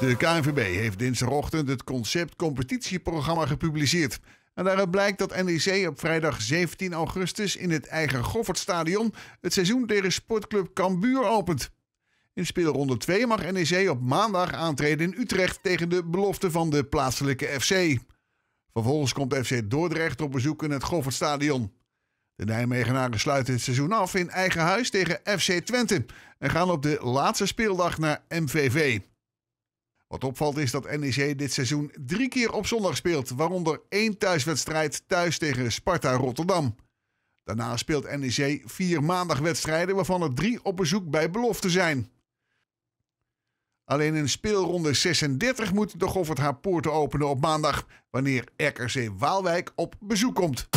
De KNVB heeft dinsdagochtend het concept competitieprogramma gepubliceerd. En daaruit blijkt dat NEC op vrijdag 17 augustus in het eigen Goffertstadion het seizoen tegen sportclub Cambuur opent. In speelronde 2 mag NEC op maandag aantreden in Utrecht tegen de belofte van de plaatselijke FC. Vervolgens komt FC Dordrecht op bezoek in het Goffertstadion. De Nijmegenaren sluiten het seizoen af in eigen huis tegen FC Twente en gaan op de laatste speeldag naar MVV. Wat opvalt is dat NEC dit seizoen drie keer op zondag speelt, waaronder één thuiswedstrijd thuis tegen Sparta Rotterdam. Daarna speelt NEC vier maandagwedstrijden, waarvan er drie op bezoek bij belofte zijn. Alleen in speelronde 36 moet de Goffert haar poorten openen op maandag, wanneer RKC Waalwijk op bezoek komt.